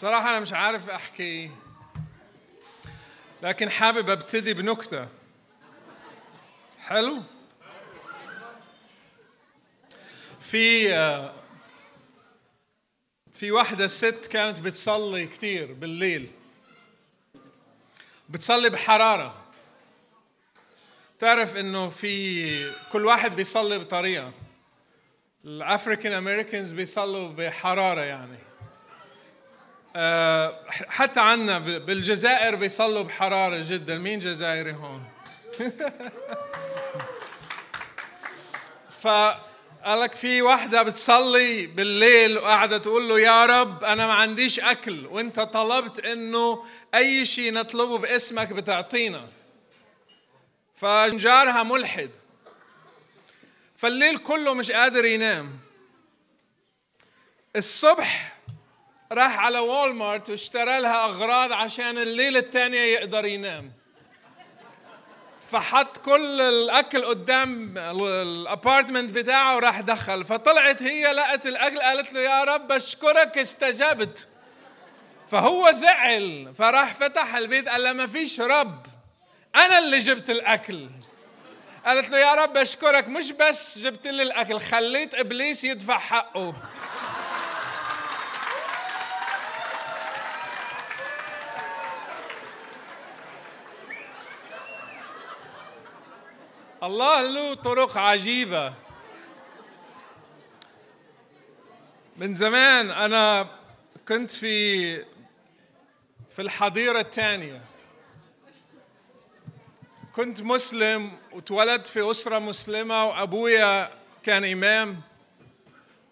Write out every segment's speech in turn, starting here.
بصراحة أنا مش عارف أحكي لكن حابب أبتدي بنكتة حلو في في واحدة ست كانت بتصلي كثير بالليل بتصلي بحرارة تعرف انه في كل واحد بيصلي بطريقة الافريكان امريكانز بيصلوا بحرارة يعني آه، حتى عنا بالجزائر بيصلوا بحرارة جدا مين جزائري هون فقال لك في واحدة بتصلي بالليل وقاعدة تقول له يا رب أنا ما عنديش أكل وأنت طلبت إنه أي شيء نطلبه باسمك بتعطينا فجارها ملحد فالليل كله مش قادر ينام الصبح راح على وول مارت واشترى لها اغراض عشان الليله الثانيه يقدر ينام فحط كل الاكل قدام الابارتمنت بتاعه وراح دخل فطلعت هي لقت الاكل قالت له يا رب اشكرك استجبت فهو زعل فراح فتح البيت قال لها ما فيش رب انا اللي جبت الاكل قالت له يا رب اشكرك مش بس جبت لي الاكل خليت ابليس يدفع حقه الله له طرق عجيبة من زمان أنا كنت في في الحضيرة الثانية كنت مسلم وتولدت في أسرة مسلمة وأبويا كان إمام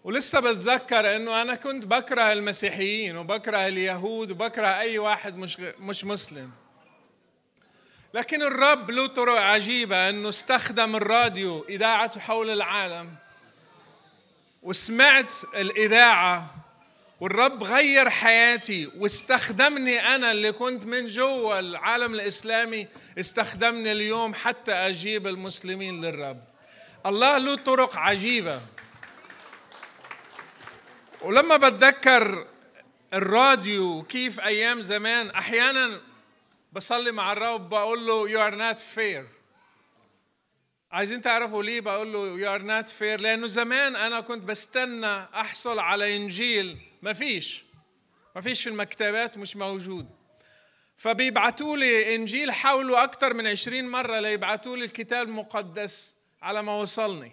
ولسه بتذكر انه انا كنت بكره المسيحيين وبكره اليهود وبكره اي واحد مش مش مسلم لكن الرب له طرق عجيبة أنه استخدم الراديو إذاعته حول العالم وسمعت الإذاعة والرب غير حياتي واستخدمني أنا اللي كنت من جوا العالم الإسلامي استخدمني اليوم حتى أجيب المسلمين للرب الله له طرق عجيبة ولما بتذكر الراديو كيف أيام زمان أحيانا بصلي مع الرب بقول له يو ار نات فير عايزين تعرفوا ليه بقول له يو ار نات فير لانه زمان انا كنت بستنى احصل على انجيل ما فيش ما فيش في المكتبات مش موجود فبيبعتوا لي انجيل حاولوا اكثر من عشرين مره ليبعتوا لي الكتاب المقدس على ما وصلني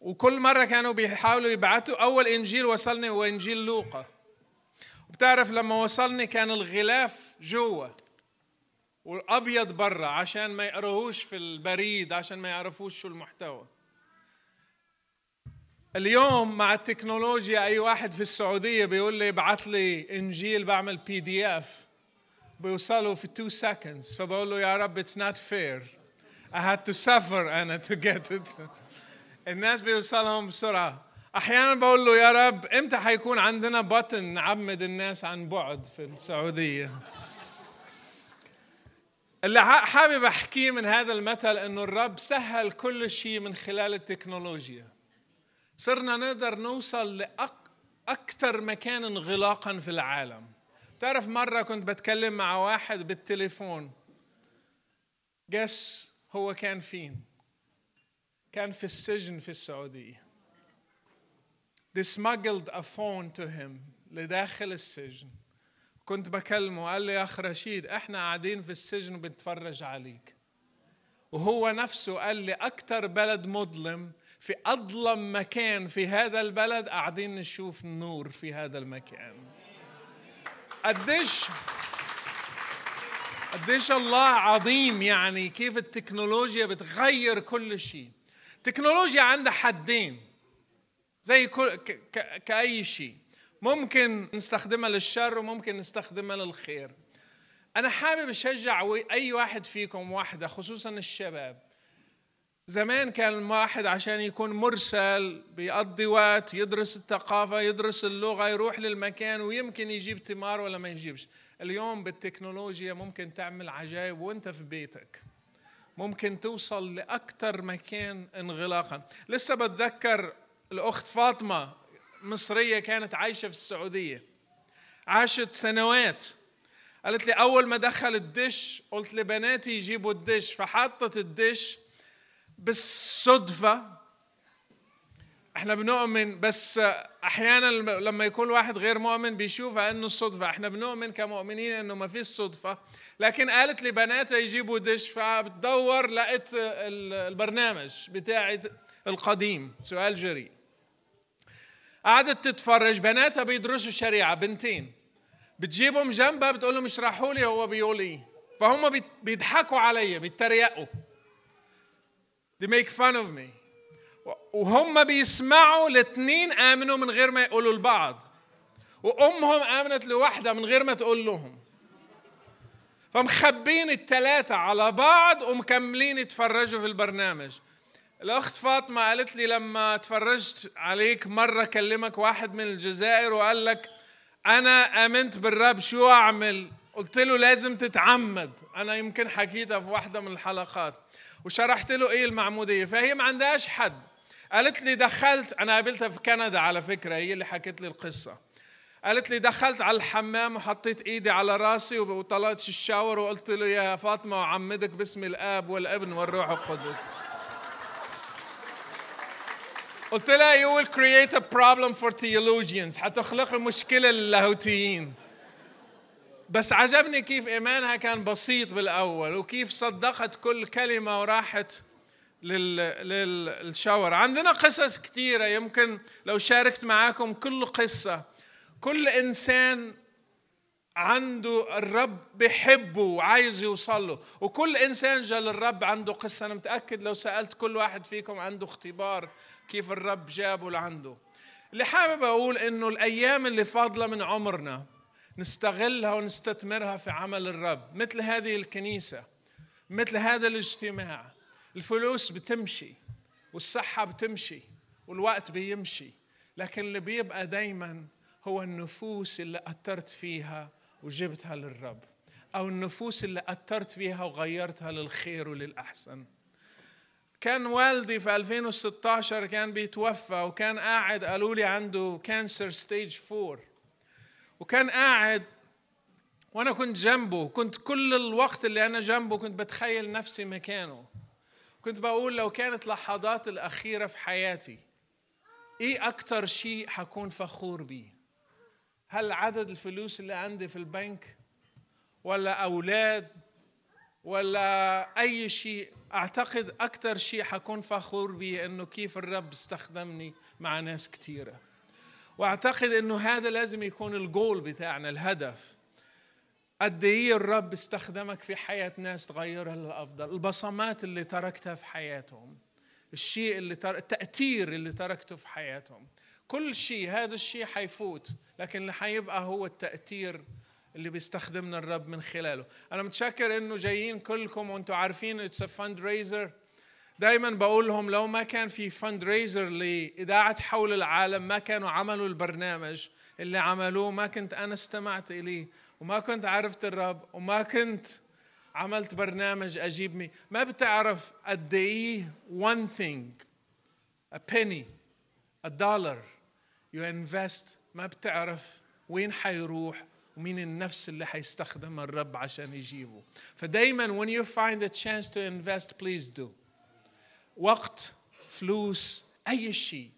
وكل مره كانوا بيحاولوا يبعتوا اول انجيل وصلني هو انجيل لوقا بتعرف لما وصلني كان الغلاف جوه وابيض برا عشان ما يقروهوش في البريد عشان ما يعرفوش شو المحتوى اليوم مع التكنولوجيا اي واحد في السعوديه بيقول لي ابعث لي انجيل بعمل بي دي اف بيوصله في 2 seconds فبقول له يا رب اتس نوت فير I had to suffer أنا to get it الناس بيوصلهم بسرعة أحيانا بقول له يا رب إمتى حيكون عندنا بطن نعمد الناس عن بعد في السعودية اللي حابب احكيه من هذا المثل انه الرب سهل كل شيء من خلال التكنولوجيا صرنا نقدر نوصل لاكثر مكان انغلاقا في العالم تعرف مره كنت بتكلم مع واحد بالتليفون جس هو كان فين كان في السجن في السعوديه they smuggled a phone to him لداخل السجن كنت بكلمه قال لي يا اخ رشيد احنا قاعدين في السجن وبنتفرج عليك وهو نفسه قال لي اكثر بلد مظلم في اظلم مكان في هذا البلد قاعدين نشوف نور في هذا المكان قديش قديش الله عظيم يعني كيف التكنولوجيا بتغير كل شيء التكنولوجيا عندها حدين زي كل كأي شيء ممكن نستخدمها للشر وممكن نستخدمها للخير انا حابب اشجع اي واحد فيكم واحده خصوصا الشباب زمان كان الواحد عشان يكون مرسل بيقضي وقت يدرس الثقافة يدرس اللغة يروح للمكان ويمكن يجيب ثمار ولا ما يجيبش اليوم بالتكنولوجيا ممكن تعمل عجائب وانت في بيتك ممكن توصل لأكثر مكان انغلاقا لسه بتذكر الأخت فاطمة مصرية كانت عايشة في السعودية عاشت سنوات قالت لي أول ما دخل الدش قلت لبناتي يجيبوا الدش فحطت الدش بالصدفة احنا بنؤمن بس احيانا لما يكون واحد غير مؤمن بيشوفها انه صدفة احنا بنؤمن كمؤمنين انه ما فيش صدفه لكن قالت لي بناتها يجيبوا دش فبتدور لقيت البرنامج بتاعي القديم سؤال جريء قعدت تتفرج بناتها بيدرسوا الشريعه بنتين بتجيبهم جنبها بتقول لهم اشرحوا لي هو بيقول ايه فهم بيضحكوا عليا بيتريقوا they make fun of me وهم بيسمعوا الاثنين امنوا من غير ما يقولوا لبعض وامهم امنت لوحده من غير ما تقول لهم فمخبين الثلاثه على بعض ومكملين يتفرجوا في البرنامج الأخت فاطمة قالت لي لما تفرجت عليك مرة كلمك واحد من الجزائر وقال لك أنا آمنت بالرب شو أعمل؟ قلت له لازم تتعمد أنا يمكن حكيتها في واحدة من الحلقات وشرحت له إيه المعمودية فهي ما عندهاش حد قالت لي دخلت أنا قابلتها في كندا على فكرة هي اللي حكت لي القصة قالت لي دخلت على الحمام وحطيت ايدي على راسي وطلعت الشاور وقلت له يا فاطمه وعمدك باسم الاب والابن والروح القدس قلت لها you will create a problem for theologians هتخلق مشكلة للاهوتيين بس عجبني كيف إيمانها كان بسيط بالأول وكيف صدقت كل كلمة وراحت للشاور عندنا قصص كثيرة يمكن لو شاركت معاكم كل قصة كل إنسان عنده الرب بيحبه وعايز يوصل له وكل انسان جاء للرب عنده قصه انا متاكد لو سالت كل واحد فيكم عنده اختبار كيف الرب جابه لعنده اللي حابب اقول انه الايام اللي فاضله من عمرنا نستغلها ونستثمرها في عمل الرب مثل هذه الكنيسه مثل هذا الاجتماع الفلوس بتمشي والصحه بتمشي والوقت بيمشي لكن اللي بيبقى دايما هو النفوس اللي اثرت فيها وجبتها للرب أو النفوس اللي أثرت بيها وغيرتها للخير وللأحسن كان والدي في 2016 كان بيتوفى وكان قاعد قالوا لي عنده كانسر ستيج 4 وكان قاعد وانا كنت جنبه كنت كل الوقت اللي انا جنبه كنت بتخيل نفسي مكانه كنت بقول لو كانت لحظات الاخيره في حياتي ايه اكتر شيء حكون فخور بيه هل عدد الفلوس اللي عندي في البنك ولا أولاد ولا أي شيء أعتقد أكثر شيء حكون فخور به إنه كيف الرب استخدمني مع ناس كثيرة وأعتقد إنه هذا لازم يكون الجول بتاعنا الهدف قد إيه الرب استخدمك في حياة ناس تغيرها للأفضل البصمات اللي تركتها في حياتهم الشيء اللي تر... التأثير اللي تركته في حياتهم كل شيء هذا الشيء حيفوت لكن اللي حيبقى هو التأثير اللي بيستخدمنا الرب من خلاله انا متشكر انه جايين كلكم وانتم عارفين اتس فاند ريزر دايما بقول لهم لو ما كان في فاند ريزر لاذاعه حول العالم ما كانوا عملوا البرنامج اللي عملوه ما كنت انا استمعت اليه وما كنت عرفت الرب وما كنت عملت برنامج اجيب مي ما بتعرف قد ايه one thing a penny a dollar you invest ما بتعرف وين حيروح ومين النفس اللي حيستخدمها الرب عشان يجيبه فدايما when you find a chance to invest please do وقت فلوس اي شيء